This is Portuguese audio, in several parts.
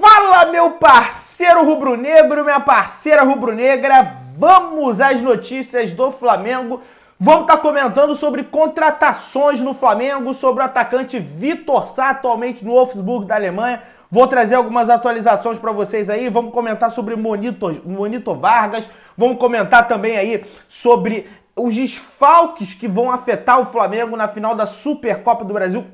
Fala, meu parceiro rubro-negro, minha parceira rubro-negra. Vamos às notícias do Flamengo. Vamos estar tá comentando sobre contratações no Flamengo, sobre o atacante Vitor Sá, atualmente no Wolfsburg da Alemanha. Vou trazer algumas atualizações para vocês aí. Vamos comentar sobre Monito, Monito Vargas. Vamos comentar também aí sobre os desfalques que vão afetar o Flamengo na final da Supercopa do Brasil,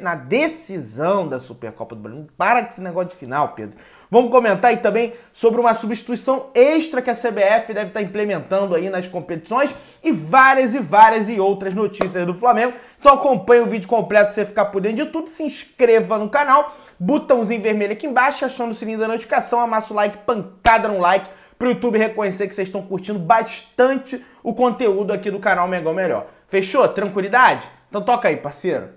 na decisão da Supercopa do Brasil. Para com esse negócio de final, Pedro. Vamos comentar aí também sobre uma substituição extra que a CBF deve estar tá implementando aí nas competições e várias e várias e outras notícias do Flamengo. Então acompanhe o vídeo completo pra você ficar por dentro de tudo. Se inscreva no canal, botãozinho vermelho aqui embaixo, achando o sininho da notificação, amassa o like, pancada no like para o YouTube reconhecer que vocês estão curtindo bastante o conteúdo aqui do canal Mengão Melhor. Fechou? Tranquilidade? Então toca aí, parceiro.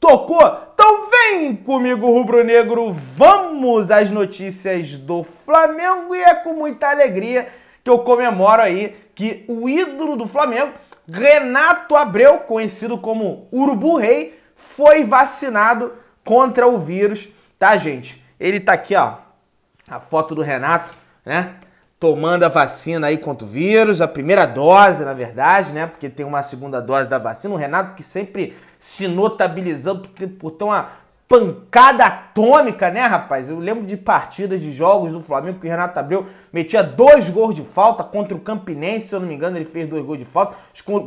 Tocou? Então vem comigo, rubro-negro. Vamos às notícias do Flamengo e é com muita alegria que eu comemoro aí que o ídolo do Flamengo, Renato Abreu, conhecido como Urubu Rei, foi vacinado contra o vírus, tá, gente? Ele tá aqui, ó, a foto do Renato, né? tomando a vacina aí contra o vírus, a primeira dose, na verdade, né? Porque tem uma segunda dose da vacina. O Renato que sempre se notabilizando por ter, por ter uma pancada atômica, né, rapaz? Eu lembro de partidas, de jogos do Flamengo que o Renato Abreu metia dois gols de falta contra o Campinense, se eu não me engano, ele fez dois gols de falta.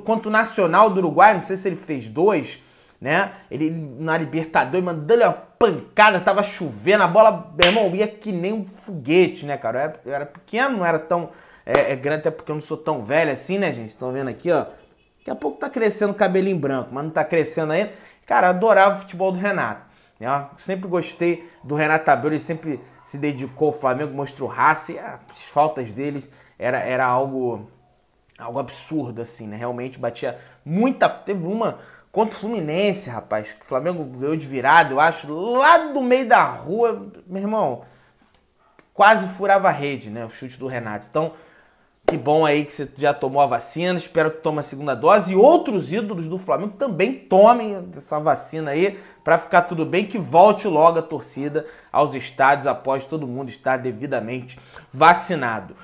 Contra o Nacional do Uruguai, não sei se ele fez dois né? Ele na Libertadores mandando uma pancada, tava chovendo, a bola, meu irmão, ia que nem um foguete, né, cara? Eu era, eu era pequeno, não era tão é, é, grande, até porque eu não sou tão velho assim, né, gente? Estão vendo aqui, ó. Daqui a pouco tá crescendo cabelinho branco, mas não tá crescendo ainda. Cara, eu adorava o futebol do Renato. Né? Sempre gostei do Renato Abel, ele sempre se dedicou ao Flamengo, mostrou raça e ah, as faltas dele era, era algo algo absurdo, assim, né? Realmente batia muita. Teve uma Contra o Fluminense, rapaz. Que o Flamengo ganhou de virada, eu acho. Lá do meio da rua, meu irmão. Quase furava a rede, né? O chute do Renato. Então, que bom aí que você já tomou a vacina. Espero que tome a segunda dose. E outros ídolos do Flamengo também tomem essa vacina aí. para ficar tudo bem. Que volte logo a torcida aos estádios após todo mundo estar devidamente vacinado.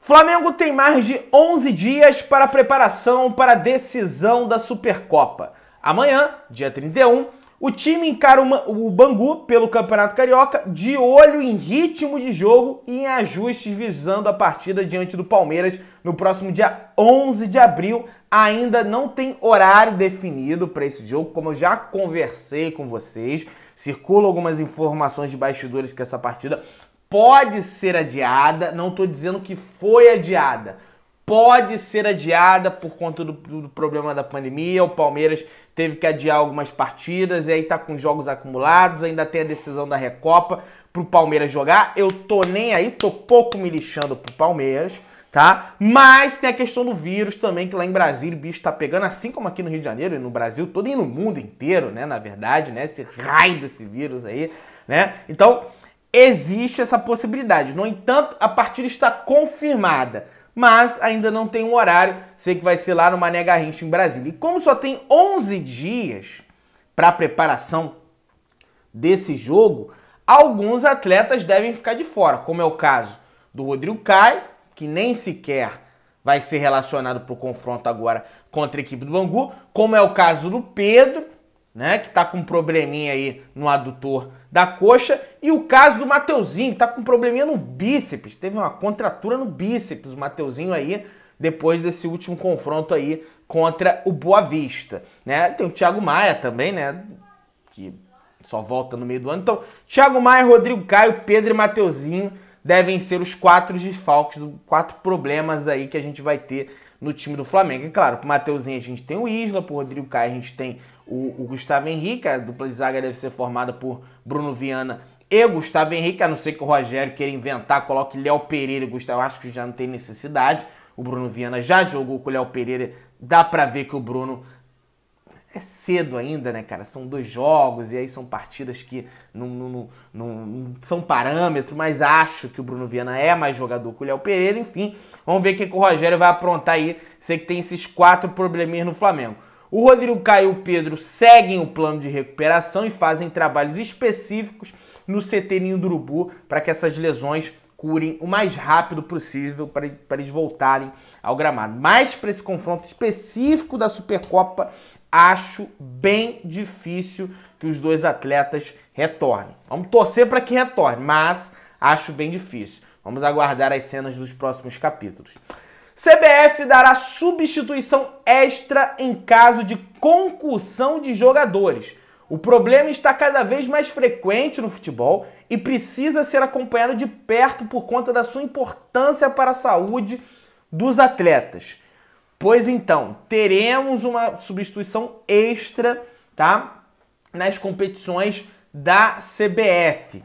Flamengo tem mais de 11 dias para preparação para a decisão da Supercopa. Amanhã, dia 31, o time encara o Bangu pelo Campeonato Carioca de olho em ritmo de jogo e em ajustes visando a partida diante do Palmeiras no próximo dia 11 de abril. Ainda não tem horário definido para esse jogo, como eu já conversei com vocês. Circulam algumas informações de bastidores que essa partida pode ser adiada. Não estou dizendo que foi adiada pode ser adiada por conta do, do, problema da pandemia. O Palmeiras teve que adiar algumas partidas e aí tá com jogos acumulados, ainda tem a decisão da Recopa pro Palmeiras jogar. Eu tô nem aí, tô pouco me lixando pro Palmeiras, tá? Mas tem a questão do vírus também, que lá em Brasília o bicho tá pegando, assim como aqui no Rio de Janeiro e no Brasil todo e no mundo inteiro, né, na verdade, né, esse raio desse vírus aí, né? Então, existe essa possibilidade. No entanto, a partida está confirmada mas ainda não tem um horário. Sei que vai ser lá no Mané Garrincha, em Brasília. E como só tem 11 dias para preparação desse jogo, alguns atletas devem ficar de fora, como é o caso do Rodrigo Caio, que nem sequer vai ser relacionado para o confronto agora contra a equipe do Bangu, como é o caso do Pedro, né, que está com um probleminha aí no adutor da coxa e o caso do Mateuzinho, que tá com um probleminha no bíceps, teve uma contratura no bíceps, o Mateuzinho aí, depois desse último confronto aí contra o Boa Vista, né? Tem o Thiago Maia também, né, que só volta no meio do ano. Então, Thiago Maia, Rodrigo Caio, Pedro e Mateuzinho devem ser os quatro desfalques, quatro problemas aí que a gente vai ter no time do Flamengo. E claro, pro Mateuzinho a gente tem o Isla, pro Rodrigo Caio a gente tem o, o Gustavo Henrique, a dupla de zaga deve ser formada por Bruno Viana e Gustavo Henrique, a não ser que o Rogério queira inventar, coloque Léo Pereira e Gustavo, acho que já não tem necessidade. O Bruno Viana já jogou com o Léo Pereira, dá para ver que o Bruno é cedo ainda, né, cara? São dois jogos e aí são partidas que não, não, não, não, são parâmetro, mas acho que o Bruno Viana é mais jogador que o Léo Pereira. Enfim, vamos ver o que, o Rogério vai aprontar aí. Sei que tem esses quatro probleminhas no Flamengo. O Rodrigo Caio e o Pedro seguem o plano de recuperação e fazem trabalhos específicos no CT do Urubu para que essas lesões curem o mais rápido possível para eles voltarem ao gramado. Mas para esse confronto específico da Supercopa, Acho bem difícil que os dois atletas retornem. Vamos torcer para que retorne, mas acho bem difícil. Vamos aguardar as cenas dos próximos capítulos. CBF dará substituição extra em caso de concussão de jogadores. O problema está cada vez mais frequente no futebol e precisa ser acompanhado de perto por conta da sua importância para a saúde dos atletas. Pois então, teremos uma substituição extra, tá? Nas competições da CBF,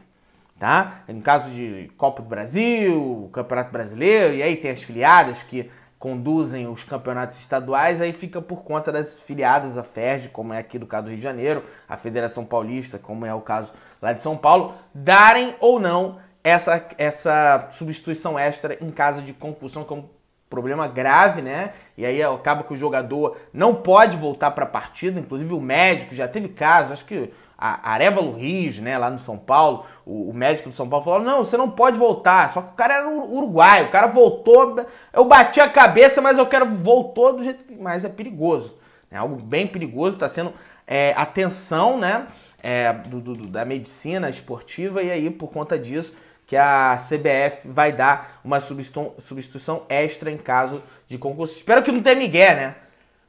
tá? No caso de Copa do Brasil, Campeonato Brasileiro, e aí tem as filiadas que conduzem os campeonatos estaduais, aí fica por conta das filiadas, a FERJ, como é aqui do caso do Rio de Janeiro, a Federação Paulista, como é o caso lá de São Paulo, darem ou não essa, essa substituição extra em caso de concussão, como problema grave, né? E aí acaba que o jogador não pode voltar para a partida, inclusive o médico já teve casos, acho que a Arevalo Riz, né, lá no São Paulo, o, o, médico do São Paulo falou: "Não, você não pode voltar". Só que o cara era uruguaio, o cara voltou, eu bati a cabeça, mas eu quero voltou do jeito que mais é perigoso, é algo bem perigoso, está sendo é, atenção, né, é, do, do, da medicina esportiva e aí por conta disso que a CBF vai dar uma substituição extra em caso de concurso. Espero que não tenha migué, né?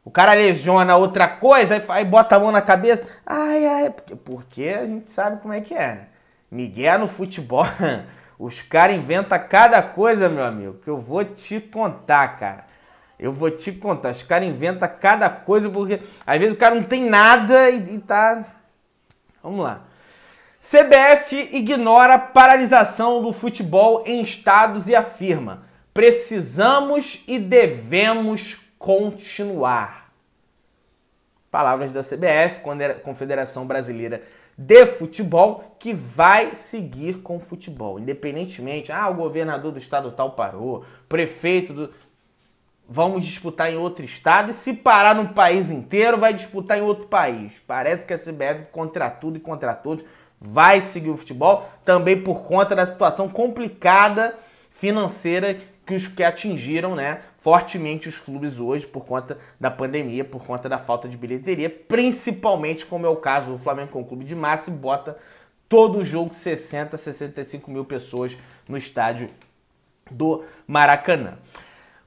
O cara lesiona outra coisa, aí bota a mão na cabeça. Ai, ai, porque a gente sabe como é que é, né? Miguel no futebol, os caras inventam cada coisa, meu amigo, que eu vou te contar, cara. Eu vou te contar, os caras inventam cada coisa, porque às vezes o cara não tem nada e, e tá. Vamos lá. CBF ignora paralisação do futebol em estados e afirma: precisamos e devemos continuar. Palavras da CBF, Confederação Brasileira de Futebol, que vai seguir com o futebol, independentemente. Ah, o governador do estado tal parou, prefeito do vamos disputar em outro estado e se parar no país inteiro, vai disputar em outro país. Parece que a CBF contra tudo e contra todos vai seguir o futebol, também por conta da situação complicada financeira que os que atingiram, né, fortemente os clubes hoje por conta da pandemia, por conta da falta de bilheteria, principalmente como é o caso do Flamengo é um clube de massa e bota todo jogo de 60, 65 mil pessoas no estádio do Maracanã.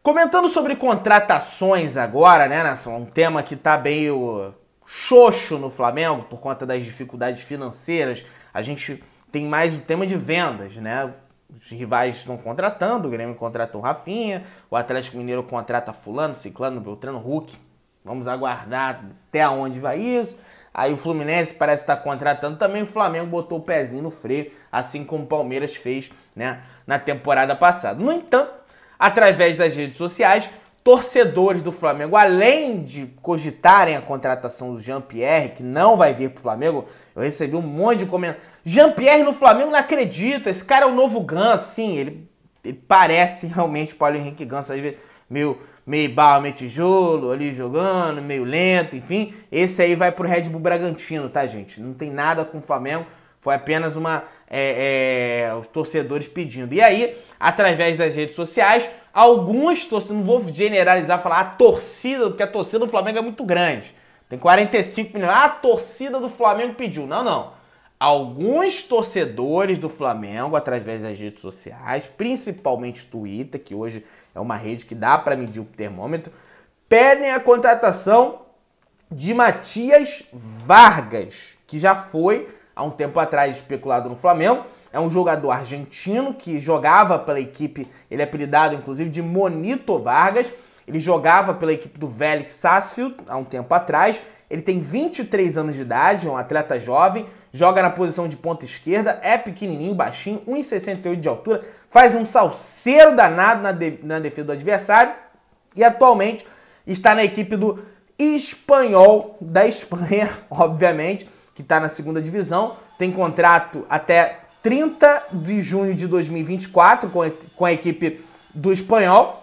Comentando sobre contratações agora, né, Nação? Um tema que tá meio xoxo no Flamengo por conta das dificuldades financeiras. A gente tem mais o tema de vendas, né? Os rivais estão contratando, o Grêmio contrata o Rafinha, o Atlético Mineiro contrata fulano, ciclano, beltrano, Hulk. Vamos aguardar até onde vai isso. Aí o Fluminense parece estar contratando também, o Flamengo botou o pezinho no freio, assim como o Palmeiras fez, né, na temporada passada. No entanto, através das redes sociais, torcedores do Flamengo, além de cogitarem a contratação do Jean-Pierre, que não vai vir pro Flamengo, eu recebi um monte de comentários. Jean-Pierre no Flamengo, não acredito, esse cara é o novo Gans, sim, ele, ele parece realmente Paulo Henrique Gans, às meio, meio barro, meio tijolo, ali jogando, meio lento, enfim. Esse aí vai pro Red Bull Bragantino, tá, gente? Não tem nada com o Flamengo, foi apenas uma é, é, os torcedores pedindo. E aí, através das redes sociais, alguns torcedores, não vou generalizar, falar a torcida, porque a torcida do Flamengo é muito grande. Tem 45 milhões. Ah, a torcida do Flamengo pediu. Não, não. Alguns torcedores do Flamengo, através das redes sociais, principalmente Twitter, que hoje é uma rede que dá para medir o termômetro, pedem a contratação de Matias Vargas, que já foi há um tempo atrás especulado no Flamengo. É um jogador argentino que jogava pela equipe, ele é apelidado inclusive de Monito Vargas. Ele jogava pela equipe do Vélez Sassfield há um tempo atrás. Ele tem 23 anos de idade, é um atleta jovem, joga na posição de ponta esquerda, é pequenininho, baixinho, 1,68 de altura, faz um salseiro danado na, de, na defesa do adversário e atualmente está na equipe do Espanhol da Espanha, obviamente que está na segunda divisão, tem contrato até 30 de junho de 2024 com a, com a equipe do Espanhol.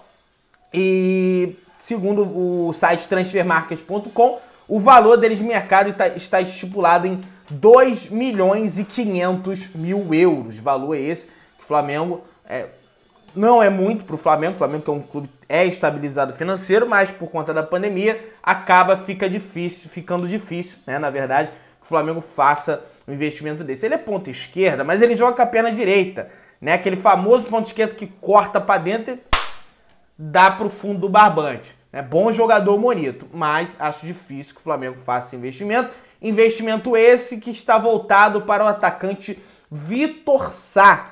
E segundo o site transfermarket.com, o valor deles de mercado tá, está estipulado em 2 milhões e 500 mil euros. Valor é esse que o Flamengo é, não é muito para o Flamengo. O Flamengo é um clube é estabilizado financeiro, mas por conta da pandemia acaba fica difícil, ficando difícil, né? Na verdade, que o Flamengo faça um investimento desse. Ele é ponta esquerda, mas ele joga com a perna direita, né? Aquele famoso ponto esquerdo que corta para dentro e dá para o fundo do barbante. É né? bom jogador bonito, mas acho difícil que o Flamengo faça investimento. Investimento esse que está voltado para o atacante Vitor Sá,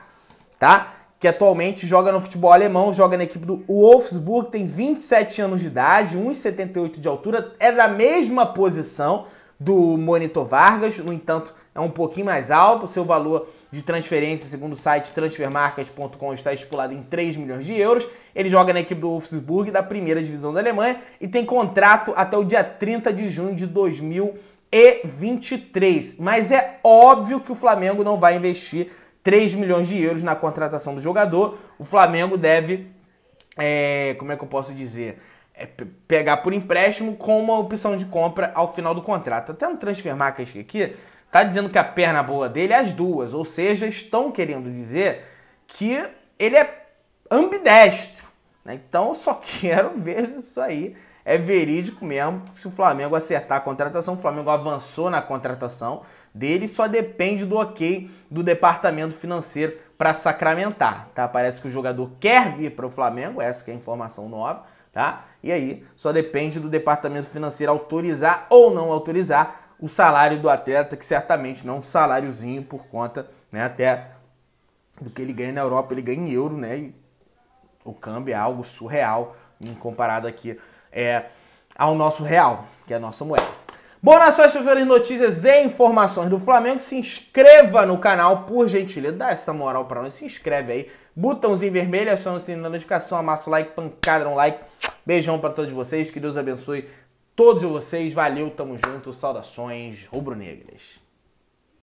tá? Que atualmente joga no futebol alemão, joga na equipe do Wolfsburg, tem 27 anos de idade, 1,78 de altura, é da mesma posição do Monitor Vargas, no entanto, é um pouquinho mais alto. Seu valor de transferência, segundo o site transfermarcas.com, está estipulado em 3 milhões de euros. Ele joga na equipe do Wolfsburg da primeira divisão da Alemanha e tem contrato até o dia 30 de junho de 2023. Mas é óbvio que o Flamengo não vai investir 3 milhões de euros na contratação do jogador. O Flamengo deve. É, como é que eu posso dizer? é pegar por empréstimo com uma opção de compra ao final do contrato. Até no Transfer Market aqui, tá dizendo que a perna boa dele é as duas, ou seja, estão querendo dizer que ele é ambidestro. Né? Então eu só quero ver isso aí é verídico mesmo. Se o Flamengo acertar a contratação, o Flamengo avançou na contratação dele, só depende do ok do departamento financeiro para sacramentar, tá? Parece que o jogador quer vir para o Flamengo, essa é a informação nova tá? E aí só depende do departamento financeiro autorizar ou não autorizar o salário do atleta, que certamente não é um saláriozinho por conta, né, até do que ele ganha na Europa, ele ganha em euro, né? E o câmbio é algo surreal comparado aqui é, ao nosso real, que é a nossa moeda. Bora só, sofrer notícias e informações do Flamengo. Se inscreva no canal, por gentileza. Dá essa moral pra nós. Se inscreve aí. Botãozinho vermelho, aciona o sininho da notificação, amassa o like, pancada no like. Beijão para todos vocês. Que Deus abençoe todos vocês. Valeu, tamo junto. Saudações rubro-negras.